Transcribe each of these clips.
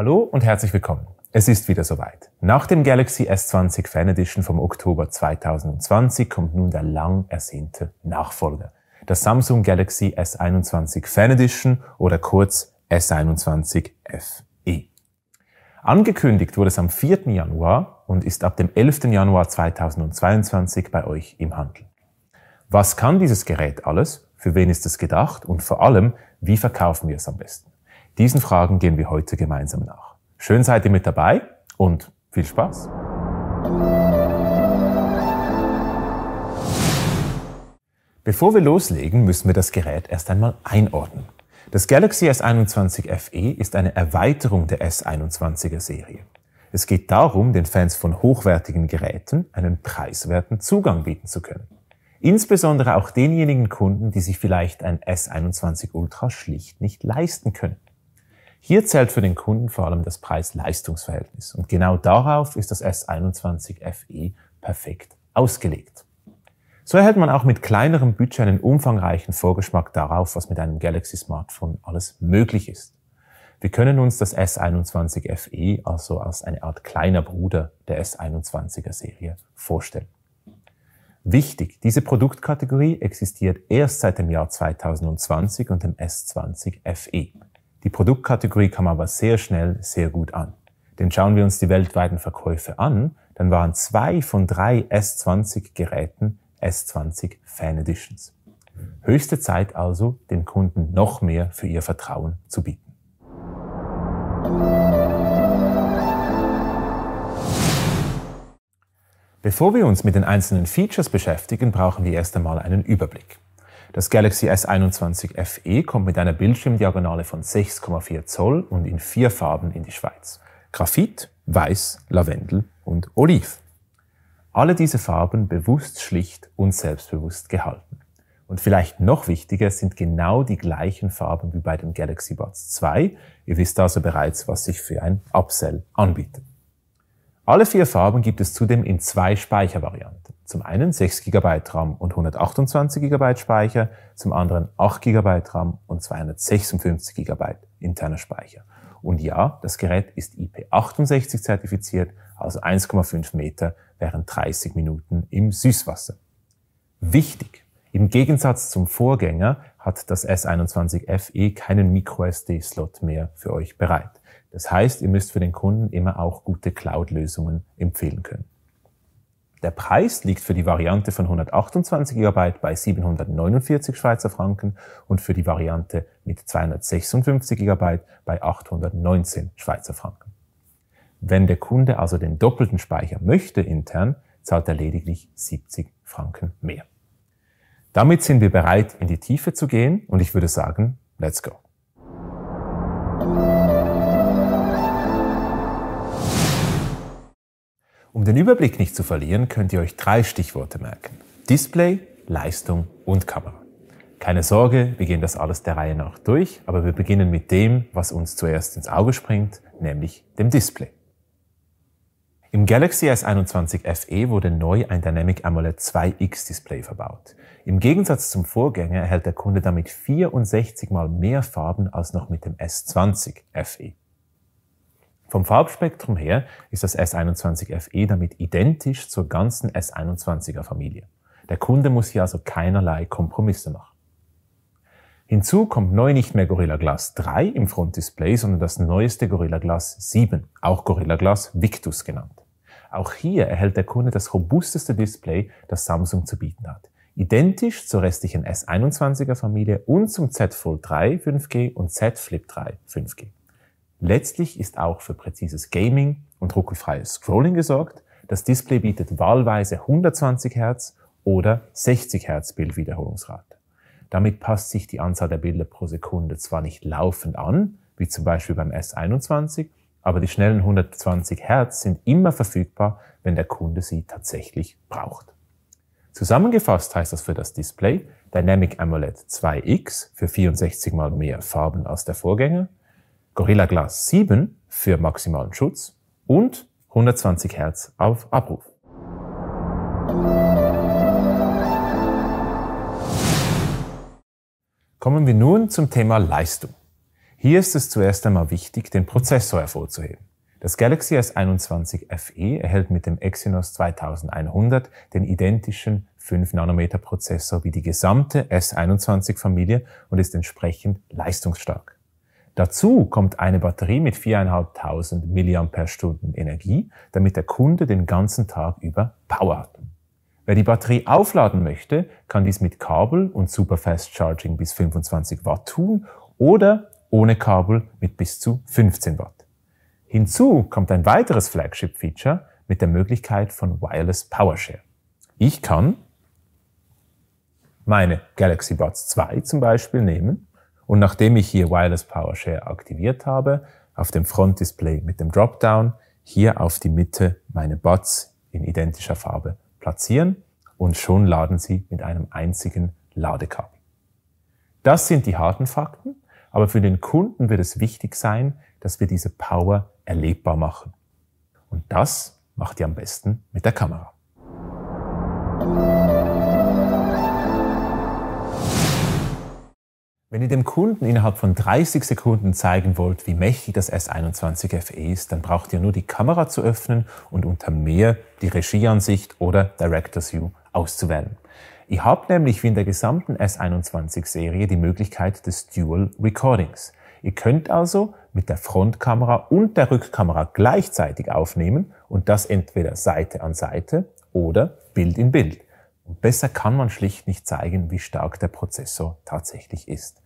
Hallo und herzlich willkommen. Es ist wieder soweit. Nach dem Galaxy S20 Fan Edition vom Oktober 2020 kommt nun der lang ersehnte Nachfolger. Das Samsung Galaxy S21 Fan Edition oder kurz S21 FE. Angekündigt wurde es am 4. Januar und ist ab dem 11. Januar 2022 bei euch im Handel. Was kann dieses Gerät alles? Für wen ist es gedacht? Und vor allem, wie verkaufen wir es am besten? Diesen Fragen gehen wir heute gemeinsam nach. Schön seid ihr mit dabei und viel Spaß! Bevor wir loslegen, müssen wir das Gerät erst einmal einordnen. Das Galaxy S21 FE ist eine Erweiterung der S21er Serie. Es geht darum, den Fans von hochwertigen Geräten einen preiswerten Zugang bieten zu können. Insbesondere auch denjenigen Kunden, die sich vielleicht ein S21 Ultra schlicht nicht leisten können. Hier zählt für den Kunden vor allem das Preis-Leistungs-Verhältnis. Und genau darauf ist das S21 FE perfekt ausgelegt. So erhält man auch mit kleinerem Budget einen umfangreichen Vorgeschmack darauf, was mit einem Galaxy Smartphone alles möglich ist. Wir können uns das S21 FE also als eine Art kleiner Bruder der S21er Serie vorstellen. Wichtig, diese Produktkategorie existiert erst seit dem Jahr 2020 und dem S20 FE. Die Produktkategorie kam aber sehr schnell sehr gut an. Denn schauen wir uns die weltweiten Verkäufe an, dann waren zwei von drei S20 Geräten S20 Fan Editions. Höchste Zeit also, den Kunden noch mehr für ihr Vertrauen zu bieten. Bevor wir uns mit den einzelnen Features beschäftigen, brauchen wir erst einmal einen Überblick. Das Galaxy S21 FE kommt mit einer Bildschirmdiagonale von 6,4 Zoll und in vier Farben in die Schweiz. Graphit, Weiß, Lavendel und Oliv. Alle diese Farben bewusst schlicht und selbstbewusst gehalten. Und vielleicht noch wichtiger sind genau die gleichen Farben wie bei den Galaxy Buds 2. Ihr wisst also bereits, was sich für ein Upsell anbietet. Alle vier Farben gibt es zudem in zwei Speichervarianten. Zum einen 6 GB RAM und 128 GB Speicher, zum anderen 8 GB RAM und 256 GB interner Speicher. Und ja, das Gerät ist IP68 zertifiziert, also 1,5 Meter während 30 Minuten im Süßwasser. Wichtig! Im Gegensatz zum Vorgänger hat das S21 FE keinen microSD-Slot mehr für euch bereit. Das heißt, ihr müsst für den Kunden immer auch gute Cloud-Lösungen empfehlen können. Der Preis liegt für die Variante von 128 GB bei 749 Schweizer Franken und für die Variante mit 256 GB bei 819 Schweizer Franken. Wenn der Kunde also den doppelten Speicher möchte intern, zahlt er lediglich 70 Franken mehr. Damit sind wir bereit, in die Tiefe zu gehen und ich würde sagen, let's go. den Überblick nicht zu verlieren, könnt ihr euch drei Stichworte merken. Display, Leistung und Kamera. Keine Sorge, wir gehen das alles der Reihe nach durch, aber wir beginnen mit dem, was uns zuerst ins Auge springt, nämlich dem Display. Im Galaxy S21 FE wurde neu ein Dynamic AMOLED 2X Display verbaut. Im Gegensatz zum Vorgänger erhält der Kunde damit 64 mal mehr Farben als noch mit dem S20 FE. Vom Farbspektrum her ist das S21 FE damit identisch zur ganzen S21er Familie. Der Kunde muss hier also keinerlei Kompromisse machen. Hinzu kommt neu nicht mehr Gorilla Glass 3 im Frontdisplay, sondern das neueste Gorilla Glass 7, auch Gorilla Glass Victus genannt. Auch hier erhält der Kunde das robusteste Display, das Samsung zu bieten hat. Identisch zur restlichen S21er Familie und zum Z Fold 3 5G und Z Flip 3 5G. Letztlich ist auch für präzises Gaming und ruckelfreies Scrolling gesorgt. Das Display bietet wahlweise 120 Hertz oder 60 Hertz Bildwiederholungsrate. Damit passt sich die Anzahl der Bilder pro Sekunde zwar nicht laufend an, wie zum Beispiel beim S21, aber die schnellen 120 Hertz sind immer verfügbar, wenn der Kunde sie tatsächlich braucht. Zusammengefasst heißt das für das Display Dynamic AMOLED 2X für 64 mal mehr Farben als der Vorgänger, Gorilla Glass 7 für maximalen Schutz und 120 Hertz auf Abruf. Kommen wir nun zum Thema Leistung. Hier ist es zuerst einmal wichtig, den Prozessor hervorzuheben. Das Galaxy S21 FE erhält mit dem Exynos 2100 den identischen 5 nanometer Prozessor wie die gesamte S21-Familie und ist entsprechend leistungsstark. Dazu kommt eine Batterie mit 4.500 mAh Energie, damit der Kunde den ganzen Tag über Power hat. Wer die Batterie aufladen möchte, kann dies mit Kabel und Superfast Charging bis 25 Watt tun oder ohne Kabel mit bis zu 15 Watt. Hinzu kommt ein weiteres Flagship-Feature mit der Möglichkeit von Wireless PowerShare. Ich kann meine Galaxy Buds 2 zum Beispiel nehmen und nachdem ich hier Wireless PowerShare aktiviert habe, auf dem Front Display mit dem Dropdown hier auf die Mitte meine Buds in identischer Farbe platzieren und schon laden sie mit einem einzigen Ladekabel. Das sind die harten Fakten, aber für den Kunden wird es wichtig sein, dass wir diese Power erlebbar machen. Und das macht ihr am besten mit der Kamera. Wenn ihr dem Kunden innerhalb von 30 Sekunden zeigen wollt, wie mächtig das S21 FE ist, dann braucht ihr nur die Kamera zu öffnen und unter Mehr die Regieansicht oder Director's View auszuwählen. Ihr habt nämlich wie in der gesamten S21-Serie die Möglichkeit des Dual Recordings. Ihr könnt also mit der Frontkamera und der Rückkamera gleichzeitig aufnehmen und das entweder Seite an Seite oder Bild in Bild. Und besser kann man schlicht nicht zeigen, wie stark der Prozessor tatsächlich ist.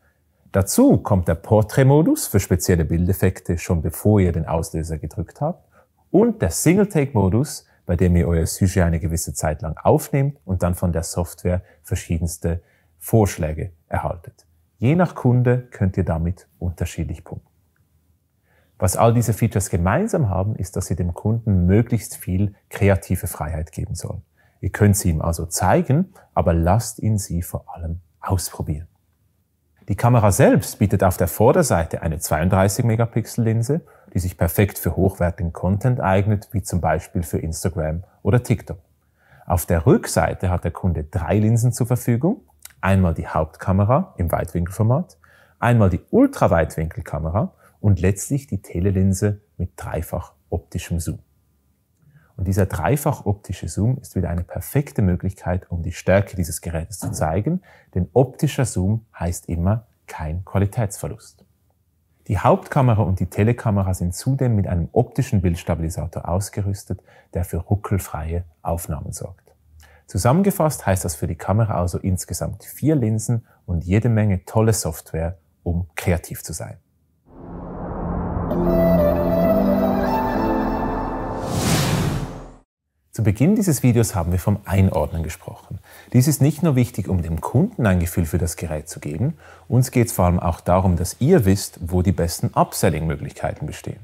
Dazu kommt der Portrait-Modus für spezielle Bildeffekte schon bevor ihr den Auslöser gedrückt habt und der Single-Take-Modus, bei dem ihr euer Sujet eine gewisse Zeit lang aufnehmt und dann von der Software verschiedenste Vorschläge erhaltet. Je nach Kunde könnt ihr damit unterschiedlich punkten. Was all diese Features gemeinsam haben, ist, dass sie dem Kunden möglichst viel kreative Freiheit geben sollen. Ihr könnt sie ihm also zeigen, aber lasst ihn sie vor allem ausprobieren. Die Kamera selbst bietet auf der Vorderseite eine 32-Megapixel-Linse, die sich perfekt für hochwertigen Content eignet, wie zum Beispiel für Instagram oder TikTok. Auf der Rückseite hat der Kunde drei Linsen zur Verfügung. Einmal die Hauptkamera im Weitwinkelformat, einmal die Ultraweitwinkelkamera und letztlich die Telelinse mit dreifach optischem Zoom. Und dieser dreifach optische Zoom ist wieder eine perfekte Möglichkeit, um die Stärke dieses Gerätes zu zeigen, denn optischer Zoom heißt immer kein Qualitätsverlust. Die Hauptkamera und die Telekamera sind zudem mit einem optischen Bildstabilisator ausgerüstet, der für ruckelfreie Aufnahmen sorgt. Zusammengefasst heißt das für die Kamera also insgesamt vier Linsen und jede Menge tolle Software, um kreativ zu sein. Zu Beginn dieses Videos haben wir vom Einordnen gesprochen. Dies ist nicht nur wichtig, um dem Kunden ein Gefühl für das Gerät zu geben, uns geht es vor allem auch darum, dass ihr wisst, wo die besten Upselling-Möglichkeiten bestehen.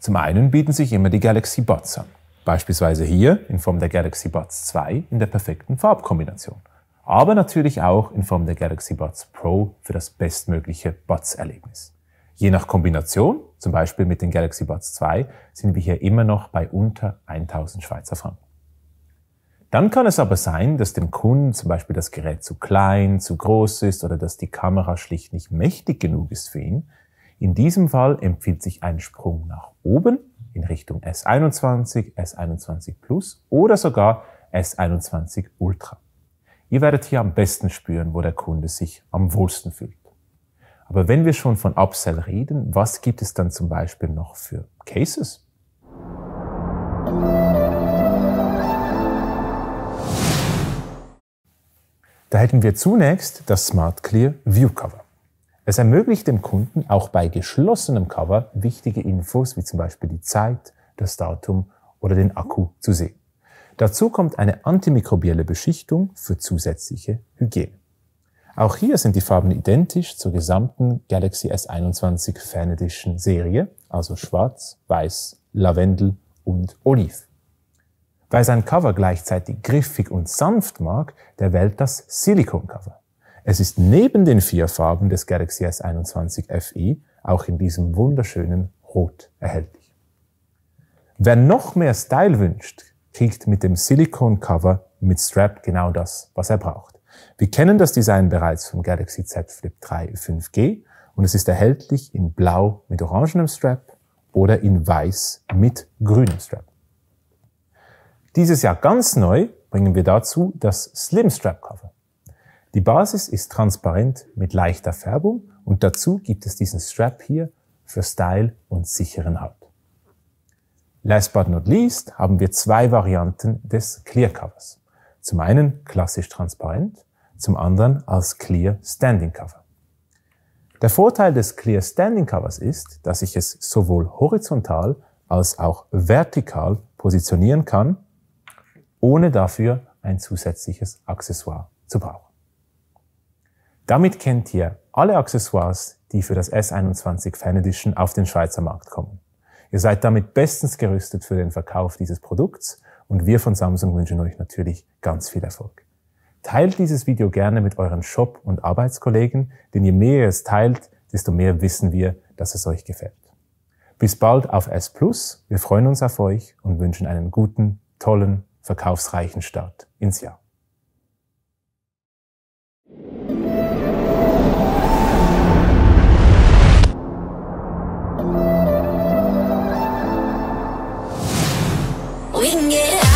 Zum einen bieten sich immer die Galaxy Bots an. Beispielsweise hier in Form der Galaxy Bots 2 in der perfekten Farbkombination. Aber natürlich auch in Form der Galaxy Bots Pro für das bestmögliche bots erlebnis Je nach Kombination, zum Beispiel mit den Galaxy Buds 2, sind wir hier immer noch bei unter 1000 Schweizer Franken. Dann kann es aber sein, dass dem Kunden zum Beispiel das Gerät zu klein, zu groß ist oder dass die Kamera schlicht nicht mächtig genug ist für ihn. In diesem Fall empfiehlt sich ein Sprung nach oben in Richtung S21, S21 Plus oder sogar S21 Ultra. Ihr werdet hier am besten spüren, wo der Kunde sich am wohlsten fühlt. Aber wenn wir schon von Upsell reden, was gibt es dann zum Beispiel noch für Cases? Da hätten wir zunächst das Smart Clear View Cover. Es ermöglicht dem Kunden auch bei geschlossenem Cover wichtige Infos wie zum Beispiel die Zeit, das Datum oder den Akku zu sehen. Dazu kommt eine antimikrobielle Beschichtung für zusätzliche Hygiene. Auch hier sind die Farben identisch zur gesamten Galaxy S21 Fan Edition Serie, also schwarz, weiß, Lavendel und Oliv. Weil sein Cover gleichzeitig griffig und sanft mag, der wählt das Silicon Cover. Es ist neben den vier Farben des Galaxy S21 FE auch in diesem wunderschönen Rot erhältlich. Wer noch mehr Style wünscht, kriegt mit dem Silicon Cover mit Strap genau das, was er braucht. Wir kennen das Design bereits vom Galaxy Z Flip 3 5G und es ist erhältlich in blau mit orangenem Strap oder in weiß mit grünem Strap. Dieses Jahr ganz neu bringen wir dazu das Slim Strap Cover. Die Basis ist transparent mit leichter Färbung und dazu gibt es diesen Strap hier für Style und sicheren Halt. Last but not least haben wir zwei Varianten des Clear Covers. Zum einen klassisch transparent zum anderen als Clear Standing Cover. Der Vorteil des Clear Standing Covers ist, dass ich es sowohl horizontal als auch vertikal positionieren kann, ohne dafür ein zusätzliches Accessoire zu brauchen. Damit kennt ihr alle Accessoires, die für das S21 Fan Edition auf den Schweizer Markt kommen. Ihr seid damit bestens gerüstet für den Verkauf dieses Produkts und wir von Samsung wünschen euch natürlich ganz viel Erfolg. Teilt dieses Video gerne mit euren Shop- und Arbeitskollegen, denn je mehr ihr es teilt, desto mehr wissen wir, dass es euch gefällt. Bis bald auf S+. Wir freuen uns auf euch und wünschen einen guten, tollen, verkaufsreichen Start ins Jahr. We can get